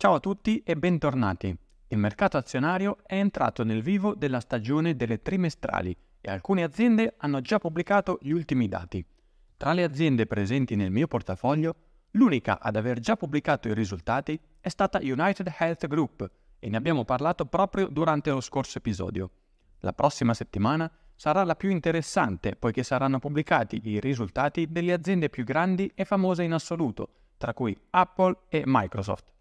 Ciao a tutti e bentornati. Il mercato azionario è entrato nel vivo della stagione delle trimestrali e alcune aziende hanno già pubblicato gli ultimi dati. Tra le aziende presenti nel mio portafoglio, l'unica ad aver già pubblicato i risultati è stata United Health Group e ne abbiamo parlato proprio durante lo scorso episodio. La prossima settimana sarà la più interessante poiché saranno pubblicati i risultati delle aziende più grandi e famose in assoluto, tra cui Apple e Microsoft.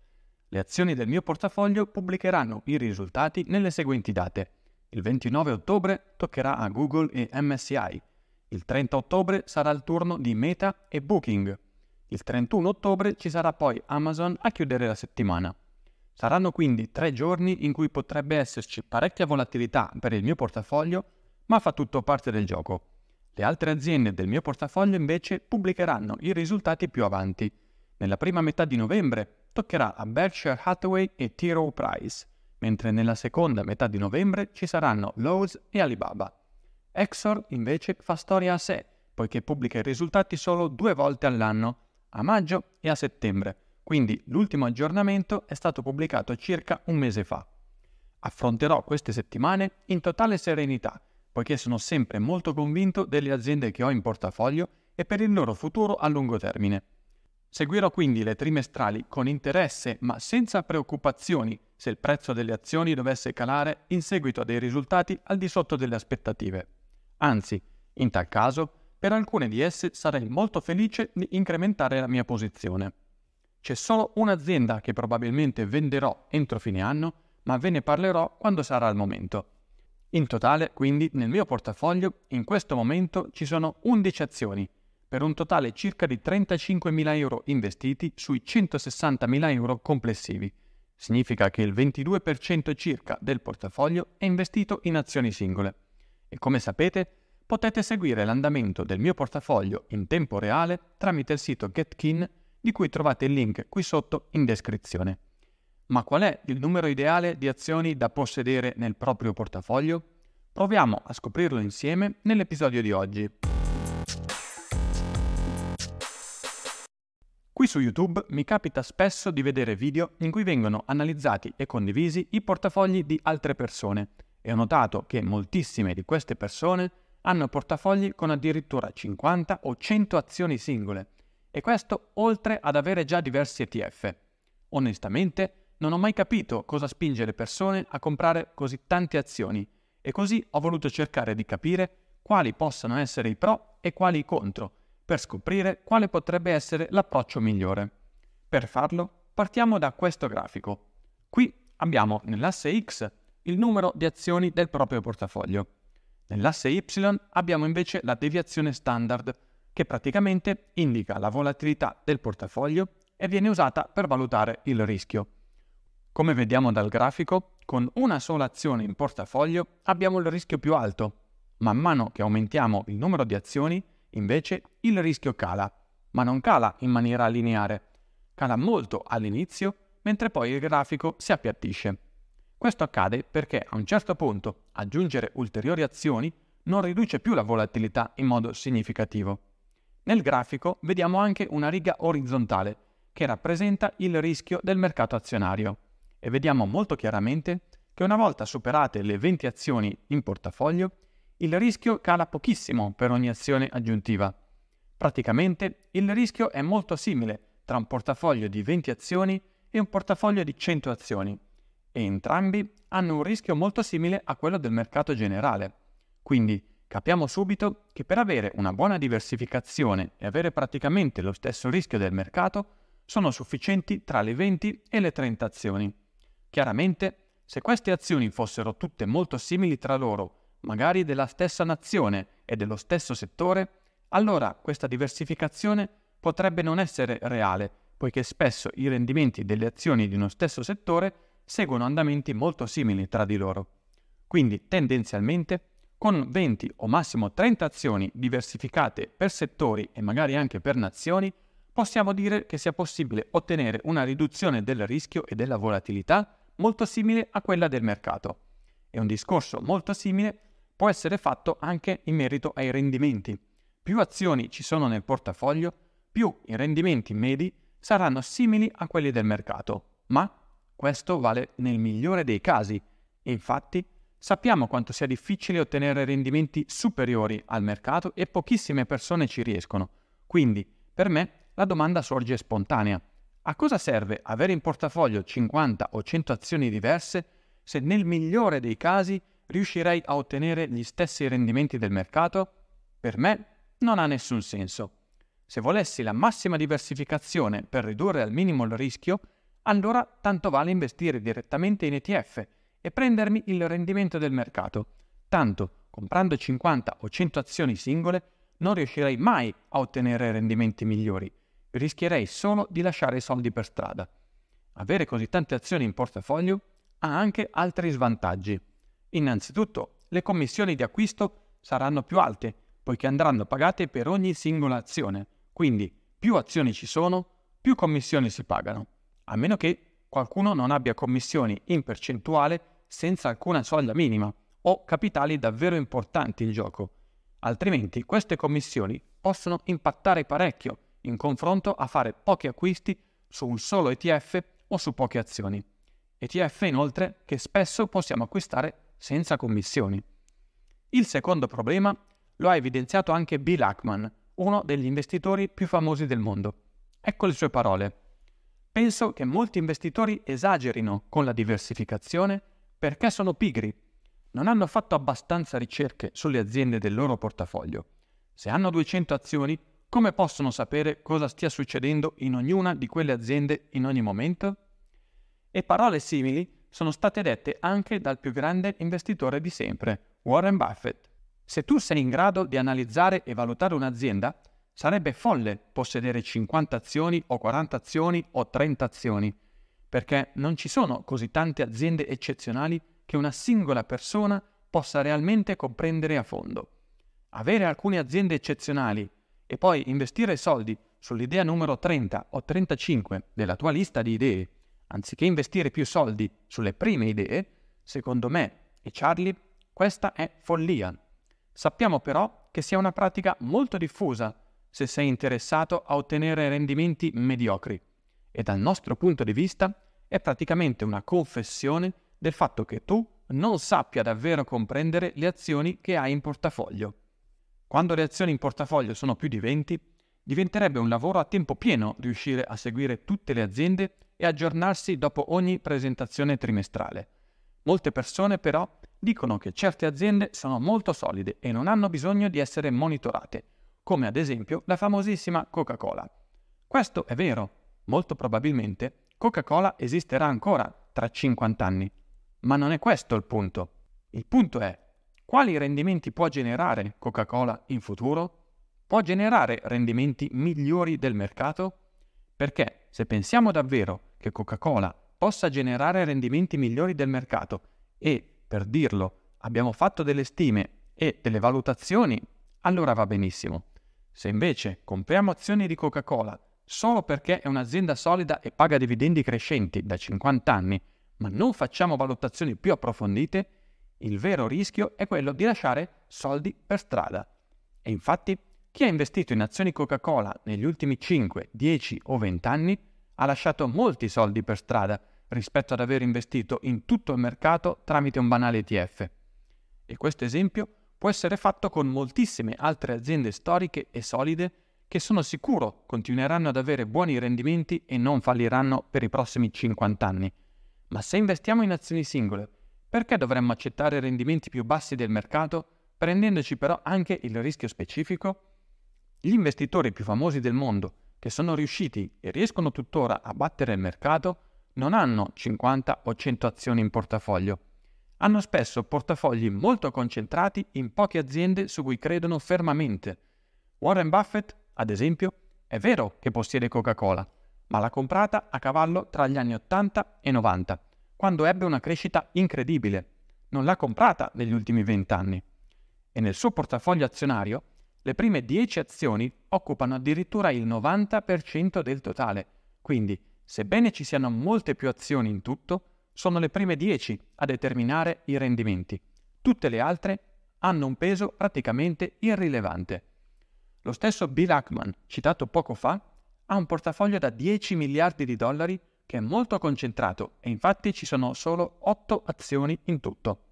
Le azioni del mio portafoglio pubblicheranno i risultati nelle seguenti date. Il 29 ottobre toccherà a Google e MSI. Il 30 ottobre sarà il turno di Meta e Booking. Il 31 ottobre ci sarà poi Amazon a chiudere la settimana. Saranno quindi tre giorni in cui potrebbe esserci parecchia volatilità per il mio portafoglio, ma fa tutto parte del gioco. Le altre aziende del mio portafoglio invece pubblicheranno i risultati più avanti, nella prima metà di novembre toccherà a Berkshire Hathaway e T. Rowe Price, mentre nella seconda metà di novembre ci saranno Lowe's e Alibaba. Exor invece fa storia a sé, poiché pubblica i risultati solo due volte all'anno, a maggio e a settembre, quindi l'ultimo aggiornamento è stato pubblicato circa un mese fa. Affronterò queste settimane in totale serenità, poiché sono sempre molto convinto delle aziende che ho in portafoglio e per il loro futuro a lungo termine. Seguirò quindi le trimestrali con interesse ma senza preoccupazioni se il prezzo delle azioni dovesse calare in seguito a dei risultati al di sotto delle aspettative. Anzi, in tal caso, per alcune di esse sarei molto felice di incrementare la mia posizione. C'è solo un'azienda che probabilmente venderò entro fine anno, ma ve ne parlerò quando sarà il momento. In totale, quindi, nel mio portafoglio in questo momento ci sono 11 azioni per un totale circa di 35.000 euro investiti sui 160.000 euro complessivi. Significa che il 22% circa del portafoglio è investito in azioni singole. E come sapete, potete seguire l'andamento del mio portafoglio in tempo reale tramite il sito GetKin di cui trovate il link qui sotto in descrizione. Ma qual è il numero ideale di azioni da possedere nel proprio portafoglio? Proviamo a scoprirlo insieme nell'episodio di oggi. Qui su YouTube mi capita spesso di vedere video in cui vengono analizzati e condivisi i portafogli di altre persone e ho notato che moltissime di queste persone hanno portafogli con addirittura 50 o 100 azioni singole e questo oltre ad avere già diversi ETF. Onestamente non ho mai capito cosa spinge le persone a comprare così tante azioni e così ho voluto cercare di capire quali possano essere i pro e quali i contro per scoprire quale potrebbe essere l'approccio migliore. Per farlo partiamo da questo grafico. Qui abbiamo nell'asse X il numero di azioni del proprio portafoglio. Nell'asse Y abbiamo invece la deviazione standard, che praticamente indica la volatilità del portafoglio e viene usata per valutare il rischio. Come vediamo dal grafico, con una sola azione in portafoglio abbiamo il rischio più alto. Man mano che aumentiamo il numero di azioni, Invece il rischio cala, ma non cala in maniera lineare. Cala molto all'inizio, mentre poi il grafico si appiattisce. Questo accade perché a un certo punto aggiungere ulteriori azioni non riduce più la volatilità in modo significativo. Nel grafico vediamo anche una riga orizzontale che rappresenta il rischio del mercato azionario e vediamo molto chiaramente che una volta superate le 20 azioni in portafoglio il rischio cala pochissimo per ogni azione aggiuntiva. Praticamente il rischio è molto simile tra un portafoglio di 20 azioni e un portafoglio di 100 azioni e entrambi hanno un rischio molto simile a quello del mercato generale. Quindi capiamo subito che per avere una buona diversificazione e avere praticamente lo stesso rischio del mercato sono sufficienti tra le 20 e le 30 azioni. Chiaramente, se queste azioni fossero tutte molto simili tra loro magari della stessa nazione e dello stesso settore, allora questa diversificazione potrebbe non essere reale, poiché spesso i rendimenti delle azioni di uno stesso settore seguono andamenti molto simili tra di loro. Quindi tendenzialmente, con 20 o massimo 30 azioni diversificate per settori e magari anche per nazioni, possiamo dire che sia possibile ottenere una riduzione del rischio e della volatilità molto simile a quella del mercato. È un discorso molto simile può essere fatto anche in merito ai rendimenti. Più azioni ci sono nel portafoglio, più i rendimenti medi saranno simili a quelli del mercato, ma questo vale nel migliore dei casi. Infatti, sappiamo quanto sia difficile ottenere rendimenti superiori al mercato e pochissime persone ci riescono. Quindi, per me, la domanda sorge spontanea. A cosa serve avere in portafoglio 50 o 100 azioni diverse se nel migliore dei casi riuscirei a ottenere gli stessi rendimenti del mercato? Per me non ha nessun senso. Se volessi la massima diversificazione per ridurre al minimo il rischio, allora tanto vale investire direttamente in ETF e prendermi il rendimento del mercato. Tanto, comprando 50 o 100 azioni singole, non riuscirei mai a ottenere rendimenti migliori. Rischierei solo di lasciare i soldi per strada. Avere così tante azioni in portafoglio ha anche altri svantaggi. Innanzitutto, le commissioni di acquisto saranno più alte, poiché andranno pagate per ogni singola azione, quindi più azioni ci sono, più commissioni si pagano, a meno che qualcuno non abbia commissioni in percentuale senza alcuna soglia minima o capitali davvero importanti in gioco. Altrimenti queste commissioni possono impattare parecchio in confronto a fare pochi acquisti su un solo ETF o su poche azioni. ETF inoltre che spesso possiamo acquistare senza commissioni. Il secondo problema lo ha evidenziato anche Bill Ackman, uno degli investitori più famosi del mondo. Ecco le sue parole. Penso che molti investitori esagerino con la diversificazione perché sono pigri. Non hanno fatto abbastanza ricerche sulle aziende del loro portafoglio. Se hanno 200 azioni, come possono sapere cosa stia succedendo in ognuna di quelle aziende in ogni momento? E parole simili sono state dette anche dal più grande investitore di sempre, Warren Buffett. Se tu sei in grado di analizzare e valutare un'azienda, sarebbe folle possedere 50 azioni o 40 azioni o 30 azioni, perché non ci sono così tante aziende eccezionali che una singola persona possa realmente comprendere a fondo. Avere alcune aziende eccezionali e poi investire soldi sull'idea numero 30 o 35 della tua lista di idee Anziché investire più soldi sulle prime idee, secondo me e Charlie, questa è follia. Sappiamo però che sia una pratica molto diffusa se sei interessato a ottenere rendimenti mediocri e dal nostro punto di vista è praticamente una confessione del fatto che tu non sappia davvero comprendere le azioni che hai in portafoglio. Quando le azioni in portafoglio sono più di 20, diventerebbe un lavoro a tempo pieno riuscire a seguire tutte le aziende e aggiornarsi dopo ogni presentazione trimestrale. Molte persone però dicono che certe aziende sono molto solide e non hanno bisogno di essere monitorate, come ad esempio la famosissima Coca-Cola. Questo è vero, molto probabilmente Coca-Cola esisterà ancora tra 50 anni, ma non è questo il punto. Il punto è quali rendimenti può generare Coca-Cola in futuro? Può generare rendimenti migliori del mercato? Perché se pensiamo davvero che Coca-Cola possa generare rendimenti migliori del mercato e, per dirlo, abbiamo fatto delle stime e delle valutazioni, allora va benissimo. Se invece compriamo azioni di Coca-Cola solo perché è un'azienda solida e paga dividendi crescenti da 50 anni, ma non facciamo valutazioni più approfondite, il vero rischio è quello di lasciare soldi per strada. E infatti chi ha investito in azioni Coca-Cola negli ultimi 5, 10 o 20 anni ha lasciato molti soldi per strada rispetto ad aver investito in tutto il mercato tramite un banale ETF. E questo esempio può essere fatto con moltissime altre aziende storiche e solide che sono sicuro continueranno ad avere buoni rendimenti e non falliranno per i prossimi 50 anni. Ma se investiamo in azioni singole, perché dovremmo accettare rendimenti più bassi del mercato, prendendoci però anche il rischio specifico? Gli investitori più famosi del mondo, che sono riusciti e riescono tuttora a battere il mercato, non hanno 50 o 100 azioni in portafoglio. Hanno spesso portafogli molto concentrati in poche aziende su cui credono fermamente. Warren Buffett, ad esempio, è vero che possiede Coca-Cola, ma l'ha comprata a cavallo tra gli anni 80 e 90, quando ebbe una crescita incredibile. Non l'ha comprata negli ultimi 20 anni. E nel suo portafoglio azionario le prime 10 azioni occupano addirittura il 90% del totale, quindi sebbene ci siano molte più azioni in tutto, sono le prime 10 a determinare i rendimenti. Tutte le altre hanno un peso praticamente irrilevante. Lo stesso Bill Ackman, citato poco fa, ha un portafoglio da 10 miliardi di dollari che è molto concentrato e infatti ci sono solo 8 azioni in tutto.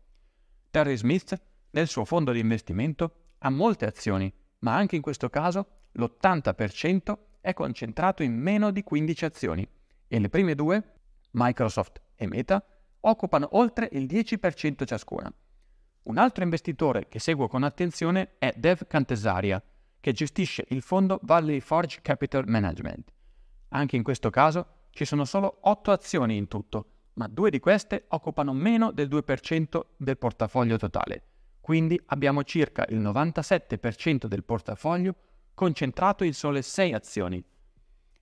Terry Smith, nel suo fondo di investimento, ha molte azioni, ma anche in questo caso l'80% è concentrato in meno di 15 azioni e le prime due, Microsoft e Meta, occupano oltre il 10% ciascuna. Un altro investitore che seguo con attenzione è Dev Cantesaria, che gestisce il fondo Valley Forge Capital Management. Anche in questo caso ci sono solo 8 azioni in tutto, ma due di queste occupano meno del 2% del portafoglio totale. Quindi abbiamo circa il 97% del portafoglio concentrato in sole 6 azioni.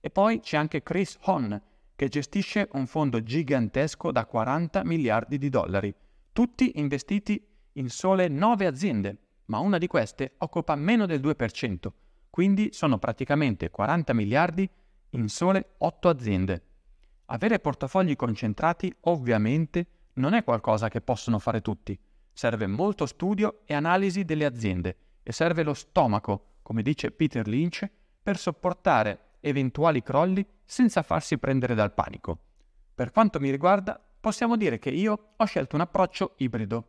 E poi c'è anche Chris Hon, che gestisce un fondo gigantesco da 40 miliardi di dollari, tutti investiti in sole 9 aziende, ma una di queste occupa meno del 2%, quindi sono praticamente 40 miliardi in sole 8 aziende. Avere portafogli concentrati ovviamente non è qualcosa che possono fare tutti, Serve molto studio e analisi delle aziende e serve lo stomaco, come dice Peter Lynch, per sopportare eventuali crolli senza farsi prendere dal panico. Per quanto mi riguarda, possiamo dire che io ho scelto un approccio ibrido.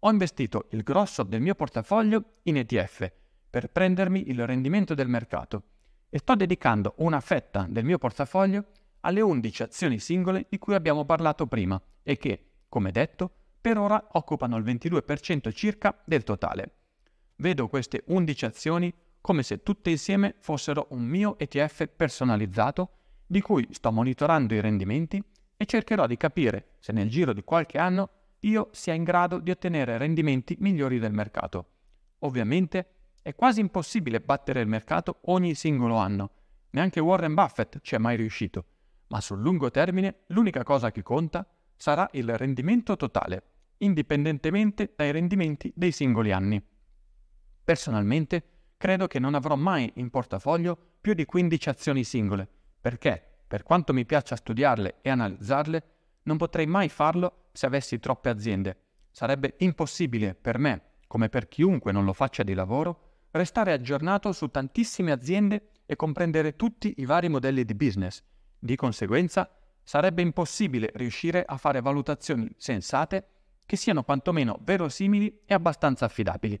Ho investito il grosso del mio portafoglio in ETF per prendermi il rendimento del mercato e sto dedicando una fetta del mio portafoglio alle 11 azioni singole di cui abbiamo parlato prima e che, come detto, per ora occupano il 22% circa del totale. Vedo queste 11 azioni come se tutte insieme fossero un mio ETF personalizzato di cui sto monitorando i rendimenti e cercherò di capire se nel giro di qualche anno io sia in grado di ottenere rendimenti migliori del mercato. Ovviamente è quasi impossibile battere il mercato ogni singolo anno, neanche Warren Buffett ci è mai riuscito, ma sul lungo termine l'unica cosa che conta sarà il rendimento totale indipendentemente dai rendimenti dei singoli anni. Personalmente, credo che non avrò mai in portafoglio più di 15 azioni singole, perché, per quanto mi piaccia studiarle e analizzarle, non potrei mai farlo se avessi troppe aziende. Sarebbe impossibile per me, come per chiunque non lo faccia di lavoro, restare aggiornato su tantissime aziende e comprendere tutti i vari modelli di business. Di conseguenza, sarebbe impossibile riuscire a fare valutazioni sensate che siano quantomeno verosimili e abbastanza affidabili.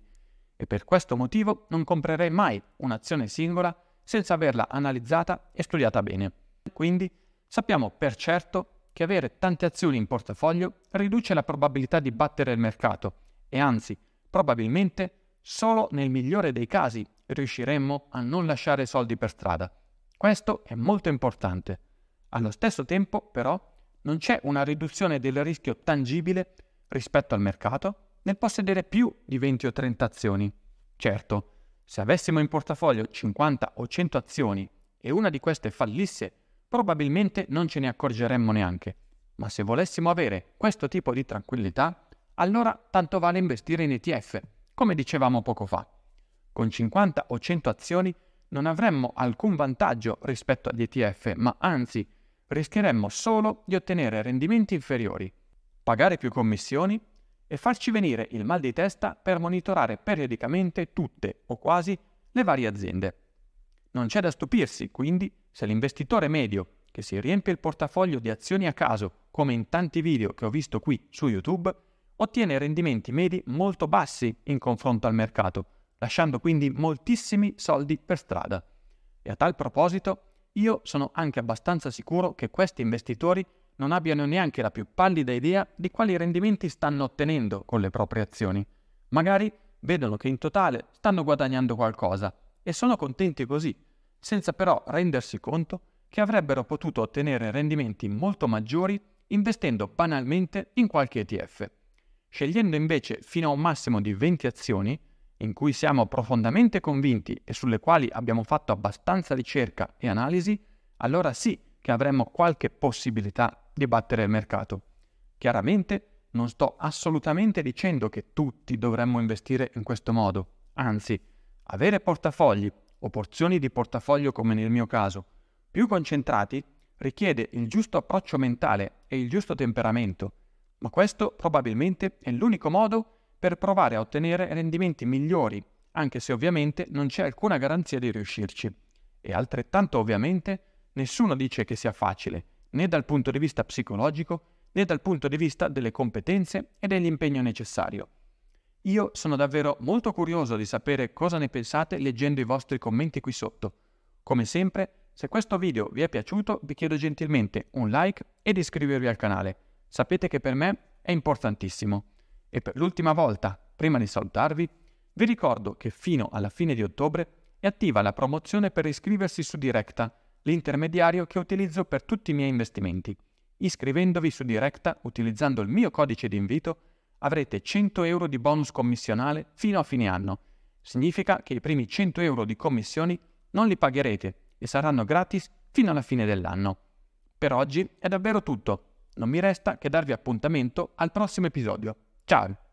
E per questo motivo non comprerei mai un'azione singola senza averla analizzata e studiata bene. Quindi sappiamo per certo che avere tante azioni in portafoglio riduce la probabilità di battere il mercato e anzi, probabilmente, solo nel migliore dei casi riusciremmo a non lasciare soldi per strada. Questo è molto importante. Allo stesso tempo, però, non c'è una riduzione del rischio tangibile rispetto al mercato nel possedere più di 20 o 30 azioni. Certo, se avessimo in portafoglio 50 o 100 azioni e una di queste fallisse, probabilmente non ce ne accorgeremmo neanche. Ma se volessimo avere questo tipo di tranquillità, allora tanto vale investire in ETF, come dicevamo poco fa. Con 50 o 100 azioni non avremmo alcun vantaggio rispetto agli ETF, ma anzi rischieremmo solo di ottenere rendimenti inferiori pagare più commissioni e farci venire il mal di testa per monitorare periodicamente tutte o quasi le varie aziende. Non c'è da stupirsi, quindi, se l'investitore medio, che si riempie il portafoglio di azioni a caso, come in tanti video che ho visto qui su YouTube, ottiene rendimenti medi molto bassi in confronto al mercato, lasciando quindi moltissimi soldi per strada. E a tal proposito, io sono anche abbastanza sicuro che questi investitori non abbiano neanche la più pallida idea di quali rendimenti stanno ottenendo con le proprie azioni. Magari vedono che in totale stanno guadagnando qualcosa e sono contenti così, senza però rendersi conto che avrebbero potuto ottenere rendimenti molto maggiori investendo banalmente in qualche ETF. Scegliendo invece fino a un massimo di 20 azioni, in cui siamo profondamente convinti e sulle quali abbiamo fatto abbastanza ricerca e analisi, allora sì che avremmo qualche possibilità di battere il mercato. Chiaramente non sto assolutamente dicendo che tutti dovremmo investire in questo modo, anzi, avere portafogli o porzioni di portafoglio come nel mio caso, più concentrati, richiede il giusto approccio mentale e il giusto temperamento, ma questo probabilmente è l'unico modo per provare a ottenere rendimenti migliori, anche se ovviamente non c'è alcuna garanzia di riuscirci. E altrettanto ovviamente nessuno dice che sia facile, né dal punto di vista psicologico né dal punto di vista delle competenze e dell'impegno necessario. Io sono davvero molto curioso di sapere cosa ne pensate leggendo i vostri commenti qui sotto. Come sempre, se questo video vi è piaciuto vi chiedo gentilmente un like ed iscrivervi al canale. Sapete che per me è importantissimo. E per l'ultima volta, prima di salutarvi, vi ricordo che fino alla fine di ottobre è attiva la promozione per iscriversi su Directa l'intermediario che utilizzo per tutti i miei investimenti. Iscrivendovi su Directa utilizzando il mio codice di invito avrete 100 euro di bonus commissionale fino a fine anno. Significa che i primi 100 euro di commissioni non li pagherete e saranno gratis fino alla fine dell'anno. Per oggi è davvero tutto. Non mi resta che darvi appuntamento al prossimo episodio. Ciao!